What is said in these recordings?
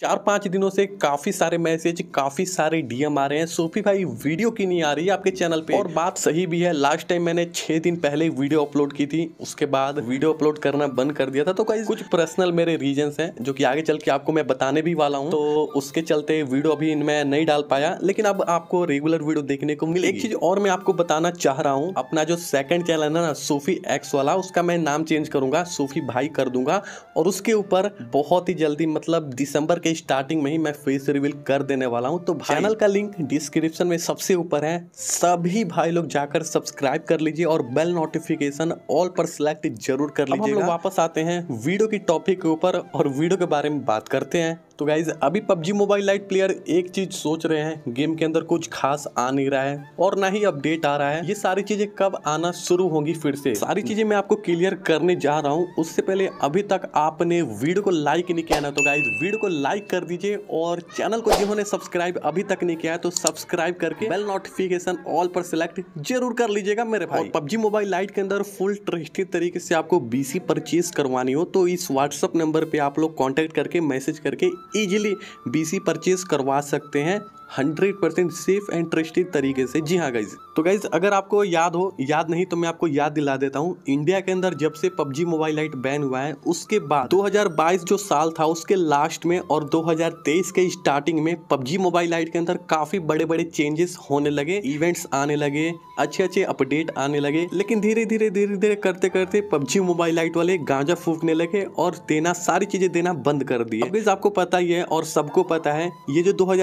चार पाँच दिनों से काफ़ी सारे मैसेज काफ़ी सारे डीएम आ रहे हैं सोफी भाई वीडियो की नहीं आ रही है आपके चैनल पे और बात सही भी है लास्ट टाइम मैंने छह दिन पहले वीडियो अपलोड की थी उसके बाद वीडियो अपलोड करना बंद कर दिया था तो कई कुछ पर्सनल मेरे रीजन हैं जो कि आगे चल के आपको मैं बताने भी वाला हूँ तो उसके चलते वीडियो अभी मैं नहीं डाल पाया लेकिन अब आपको रेगुलर वीडियो देखने को मिले एक चीज़ और मैं आपको बताना चाह रहा हूँ अपना जो सेकंड चैनल है ना सोफी एक्स वाला उसका मैं नाम चेंज करूंगा सोफी भाई कर दूंगा और उसके ऊपर बहुत ही जल्दी मतलब दिसंबर के स्टार्टिंग में ही मैं फेस रिवील कर देने वाला हूँ तो चैनल का लिंक डिस्क्रिप्शन में सबसे ऊपर है सभी भाई लोग जाकर सब्सक्राइब कर लीजिए और बेल नोटिफिकेशन ऑल पर सिलेक्ट जरूर कर लीजिए वापस आते हैं वीडियो की टॉपिक के ऊपर और वीडियो के बारे में बात करते हैं तो गाइज अभी पबजी मोबाइल लाइट प्लेयर एक चीज सोच रहे हैं गेम के अंदर कुछ खास आ नहीं रहा है और ना ही अपडेट आ रहा है ये सारी चीजें कब आना शुरू होंगी फिर से सारी चीजें मैं आपको क्लियर करने जा रहा हूँ उससे पहले अभी तक आपने वीडियो को लाइक नहीं किया ना तो गाइज वीडियो को लाइक कर दीजिए और चैनल को जिन्होंने सब्सक्राइब अभी तक नहीं किया है तो सब्सक्राइब करके बेल नोटिफिकेशन ऑल पर सिलेक्ट जरूर कर लीजिएगा मेरे भाई पबजी मोबाइल लाइट के अंदर फुल ट्रस्टेड तरीके से आपको बीसी परचेज करवानी हो तो इस व्हाट्सअप नंबर पे आप लोग कॉन्टेक्ट करके मैसेज करके ईजिली बीसी परचेज करवा सकते हैं hundred percent safe and trusted तरीके से जी हाँ गाइज तो गाइज अगर आपको याद हो याद नहीं तो मैं आपको याद दिला देता हूँ इंडिया के अंदर जब से पबजी मोबाइल लाइट बैन हुआ है उसके बाद 2022 जो साल था उसके लास्ट में और 2023 के स्टार्टिंग में पबजी मोबाइल लाइट के अंदर काफी बड़े बड़े चेंजेस होने लगे इवेंट्स आने लगे अच्छे अच्छे अपडेट आने लगे लेकिन धीरे धीरे धीरे धीरे करते करते पबजी मोबाइल लाइट वाले गांजा फूकने लगे और देना सारी चीजें देना बंद कर दी आपको पता ही है और सबको पता है ये जो दो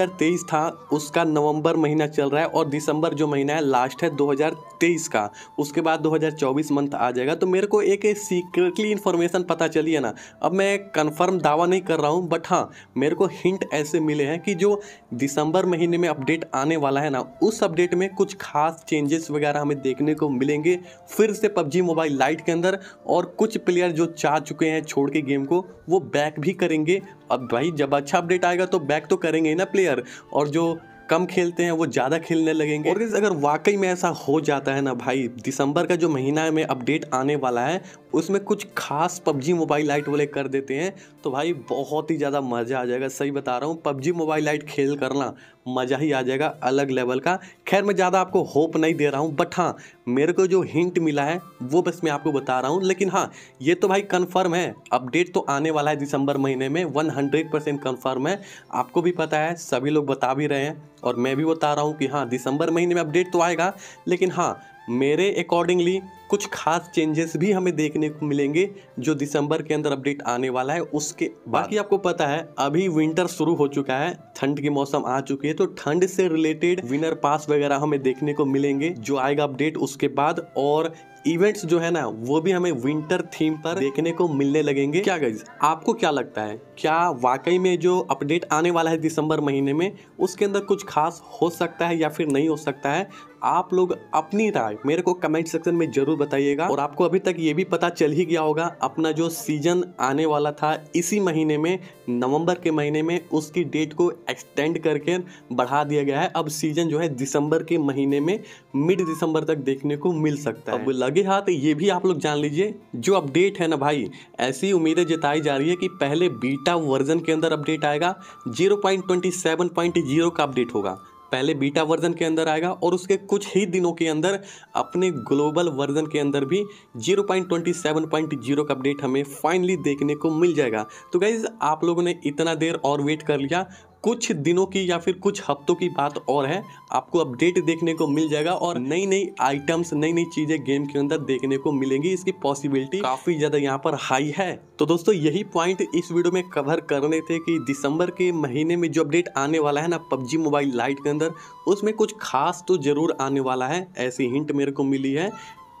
था उसका नवंबर महीना चल रहा है और दिसंबर जो महीना है लास्ट है 2023 का उसके बाद 2024 मंथ आ जाएगा तो मेरे को एक सीक्रेटली इन्फॉर्मेशन पता चली है ना अब मैं कंफर्म दावा नहीं कर रहा हूँ बट हाँ मेरे को हिंट ऐसे मिले हैं कि जो दिसंबर महीने में अपडेट आने वाला है ना उस अपडेट में कुछ खास चेंजेस वगैरह हमें देखने को मिलेंगे फिर से पबजी मोबाइल लाइट के अंदर और कुछ प्लेयर जो चाह चुके हैं छोड़ के गेम को वो बैक भी करेंगे अब भाई जब अच्छा अपडेट आएगा तो बैक तो करेंगे ही ना प्लेयर और जो कम खेलते हैं वो ज़्यादा खेलने लगेंगे और अगर वाकई में ऐसा हो जाता है ना भाई दिसंबर का जो महीना है में अपडेट आने वाला है उसमें कुछ खास पबजी मोबाइल लाइट वाले कर देते हैं तो भाई बहुत ही ज़्यादा मज़ा आ जाएगा सही बता रहा हूँ पबजी मोबाइल लाइट खेल करना मज़ा ही आ जाएगा अलग लेवल का खैर मैं ज़्यादा आपको होप नहीं दे रहा हूँ बट हाँ मेरे को जो हिंट मिला है वो बस मैं आपको बता रहा हूँ लेकिन हाँ ये तो भाई कन्फर्म है अपडेट तो आने वाला है दिसंबर महीने में 100 परसेंट कन्फर्म है आपको भी पता है सभी लोग बता भी रहे हैं और मैं भी बता रहा हूँ कि हाँ दिसंबर महीने में अपडेट तो आएगा लेकिन हाँ मेरे अकॉर्डिंगली कुछ खास चेंजेस भी हमें देखने को मिलेंगे जो दिसंबर के अंदर अपडेट आने वाला है उसके बाकी आपको पता है अभी विंटर शुरू हो चुका है ठंड के मौसम आ चुकी है तो ठंड से रिलेटेड विनर पास वगैरह हमें देखने को मिलेंगे जो आएगा अपडेट उसके बाद और इवेंट्स जो है ना वो भी हमें विंटर थीम पर देखने को मिलने लगेंगे क्या गाइज आपको क्या लगता है क्या वाकई में जो अपडेट आने वाला है दिसंबर महीने में उसके अंदर कुछ खास हो सकता है या फिर नहीं हो सकता है आप लोग अपनी राय मेरे को कमेंट सेक्शन में जरूर बताइएगा और आपको अभी तक ये भी पता चल ही गया होगा अपना जो सीजन आने वाला था इसी महीने में नवंबर के महीने में उसकी डेट को एक्सटेंड करके बढ़ा दिया गया है अब सीजन जो है दिसंबर के महीने में मिड दिसंबर तक देखने को मिल सकता है अब लग आगे हाथ ये भी आप लोग जान लीजिए जो अपडेट है ना भाई ऐसी उम्मीदें जताई जा रही है कि पहले बीटा वर्जन के अंदर अपडेट आएगा 0.27.0 का अपडेट होगा पहले बीटा वर्जन के अंदर आएगा और उसके कुछ ही दिनों के अंदर अपने ग्लोबल वर्जन के अंदर भी 0.27.0 का अपडेट हमें फाइनली देखने को मिल जाएगा तो गाइज आप लोगों ने इतना देर और वेट कर लिया कुछ दिनों की या फिर कुछ हफ्तों की बात और है आपको अपडेट देखने को मिल जाएगा और नई नई आइटम्स नई नई चीजें गेम के अंदर देखने को मिलेंगी इसकी पॉसिबिलिटी काफी ज्यादा यहाँ पर हाई है तो दोस्तों यही पॉइंट इस वीडियो में कवर करने थे कि दिसंबर के महीने में जो अपडेट आने वाला है ना पबजी मोबाइल लाइट के अंदर उसमें कुछ खास तो जरूर आने वाला है ऐसी हिंट मेरे को मिली है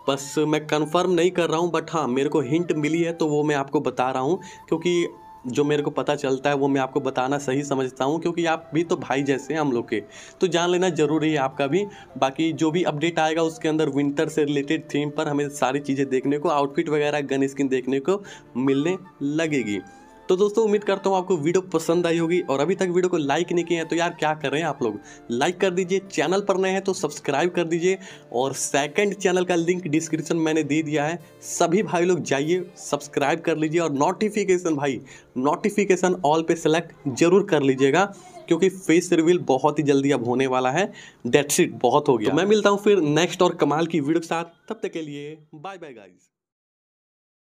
बस मैं कंफर्म नहीं कर रहा हूँ बट हाँ मेरे को हिंट मिली है तो वो मैं आपको बता रहा हूँ क्योंकि जो मेरे को पता चलता है वो मैं आपको बताना सही समझता हूँ क्योंकि आप भी तो भाई जैसे हैं हम लोग के तो जान लेना ज़रूरी है आपका भी बाकी जो भी अपडेट आएगा उसके अंदर विंटर से रिलेटेड थीम पर हमें सारी चीज़ें देखने को आउटफिट वगैरह गन स्किन देखने को मिलने लगेगी तो दोस्तों उम्मीद करता हूँ आपको वीडियो पसंद आई होगी और अभी तक वीडियो को लाइक नहीं किया है तो यार क्या कर रहे हैं आप लोग लाइक कर दीजिए चैनल पर नए हैं तो सब्सक्राइब कर दीजिए और सेकंड चैनल का लिंक डिस्क्रिप्शन मैंने दे दिया है सभी भाई लोग जाइए सब्सक्राइब कर लीजिए और नोटिफिकेशन भाई नोटिफिकेशन ऑल पे सेलेक्ट जरूर कर लीजिएगा क्योंकि फेस रिवील बहुत ही जल्दी अब होने वाला है डेट बहुत हो गया तो मैं मिलता हूँ फिर नेक्स्ट और कमाल की वीडियो के साथ तब तक के लिए बाय बाय गाइज